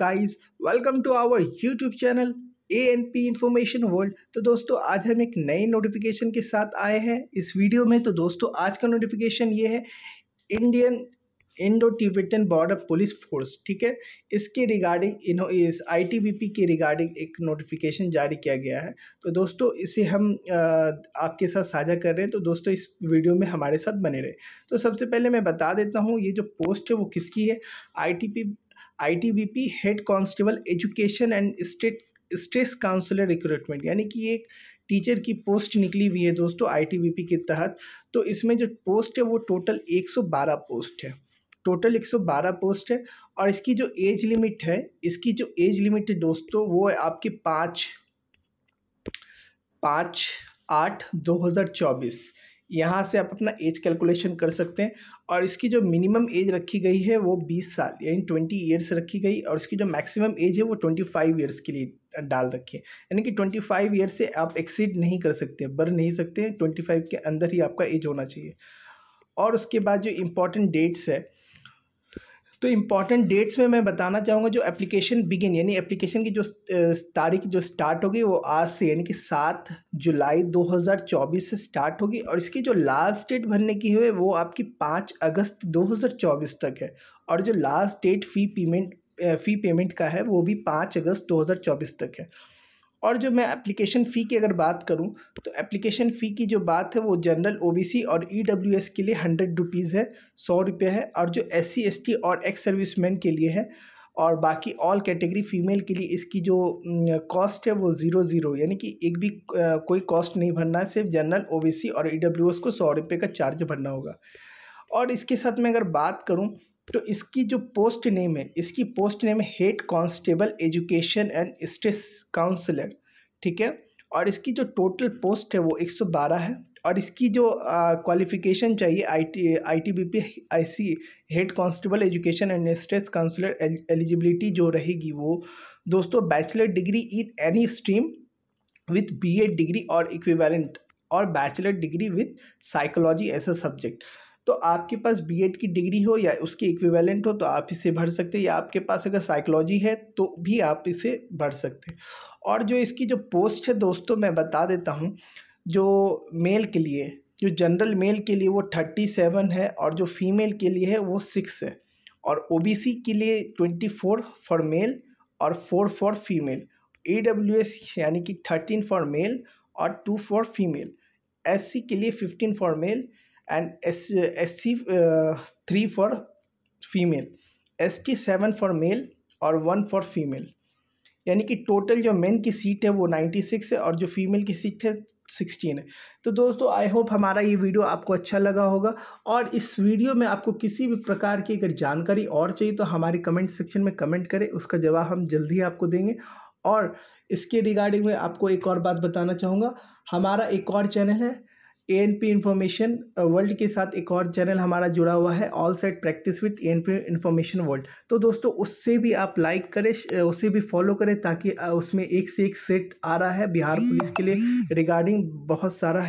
guys welcome to our YouTube channel A N P information world तो दोस्तों आज हम एक नए नोटिफिकेशन के साथ आए हैं इस वीडियो में तो दोस्तों आज का नोटिफिकेशन ये है Indian Indo Tibetan border police force ठीक है इसके रिगार्डिंग इन्हों इस आईटीबीपी के रिगार्डिंग एक नोटिफिकेशन जारी किया गया है तो दोस्तों इसे हम आपके साथ साझा कर रहे हैं तो दोस्तों इस वीडियो में हमारे साथ बने रहे तो सबसे पहले मैं बता देता हूँ ये जो पोस्ट है वो किसकी है I ITBP head constable education and state state counsellor recruitment यानी कि एक टीचर की पोस्ट निकली हुई है दोस्तों आईटीबीपी के तहत तो इसमें जो पोस्ट है वो टोटल 112 पोस्ट है टोटल 112 पोस्ट है और इसकी जो एज लिमिट है इसकी जो एज लिमिट है दोस्तों वो है आपकी पाँच पाँच आठ दो हज़ार चौबीस यहाँ से आप अपना एज कैलकुलेशन कर सकते हैं और इसकी जो मिनिमम एज रखी गई है वो बीस साल यानी ट्वेंटी ईयर्स रखी गई और इसकी जो मैक्सिमम एज है वो ट्वेंटी फाइव ईयर्स के लिए डाल रखी है यानी कि ट्वेंटी फाइव ईयर्स से आप एक्सीड नहीं कर सकते बढ़ नहीं सकते ट्वेंटी फाइव के अंदर ही आपका एज होना चाहिए और उसके बाद जो इम्पॉर्टेंट डेट्स है तो इम्पॉर्टेंट डेट्स में मैं बताना चाहूँगा जो एप्लीकेशन बिगिन यानी एप्लीकेशन की जो तारीख जो स्टार्ट होगी वो आज से यानी कि सात जुलाई 2024 से स्टार्ट होगी और इसकी जो लास्ट डेट भरने की है वो आपकी पाँच अगस्त 2024 तक है और जो last date fee payment fee payment का है वो भी पाँच अगस्त दो तक है और जो मैं एप्लीकेशन फ़ी की अगर बात करूं तो एप्लीकेशन फ़ी की जो बात है वो जनरल ओबीसी और ईडब्ल्यूएस e के लिए हंड्रेड रुपीज़ है सौ रुपये है और जो एस सी और एक्स सर्विसमैन के लिए है और बाकी ऑल कैटेगरी फ़ीमेल के लिए इसकी जो कॉस्ट है वो ज़ीरो ज़ीरो यानी कि एक भी कोई कॉस्ट नहीं भरना है सिर्फ जनरल ओ और ई e को सौ रुपये का चार्ज भरना होगा और इसके साथ मैं अगर बात करूँ तो इसकी जो पोस्ट नेम है इसकी पोस्ट नेम है head constable education and state counsellor ठीक है और इसकी जो टोटल पोस्ट है वो 112 है और इसकी जो क्वालिफिकेशन चाहिए IT I IC head constable education and state counsellor eligibility जो रहेगी वो दोस्तों bachelor degree in any stream with B degree और इक्विवेलेंट और bachelor degree with psychology as a subject तो आपके पास एड की डिग्री हो या उसके इक्विवेलेंट हो तो आप इसे भर सकते हैं या आपके पास अगर साइकोलॉजी है तो भी आप इसे भर सकते हैं और जो इसकी जो पोस्ट है दोस्तों मैं बता देता हूँ जो मेल के लिए जो जनरल मेल के लिए वो थर्टी सेवन है और जो फीमेल के लिए है वो सिक्स है और ओ के लिए ट्वेंटी फोर फॉर मेल और four for female A W S यानी कि थर्टीन फॉर मेल और टू फॉर फीमेल एस के लिए fifteen for male and S S C three for female S T seven for male और one for female यानी कि total जो main की सीट है वो नाइन्टी सिक्स है और जो फीमेल की सीट है सिक्सटीन है तो दोस्तों आई होप हमारा ये वीडियो आपको अच्छा लगा होगा और इस वीडियो में आपको किसी भी प्रकार की अगर जानकारी और चाहिए तो हमारे कमेंट सेक्शन में कमेंट करें उसका जवाब हम जल्दी ही आपको देंगे और इसके रिगार्डिंग में आपको एक और बात बताना चाहूँगा हमारा एक और चैनल है A N P information world के साथ एक और चैनल हमारा जुड़ा हुआ है all side practice with A N P information world तो दोस्तों उससे भी आप लाइक करें uh, उसे भी फॉलो करें ताकि uh, उसमें एक से एक सेट आ रहा है बिहार पुलिस के लिए रिगार्डिंग बहुत सारा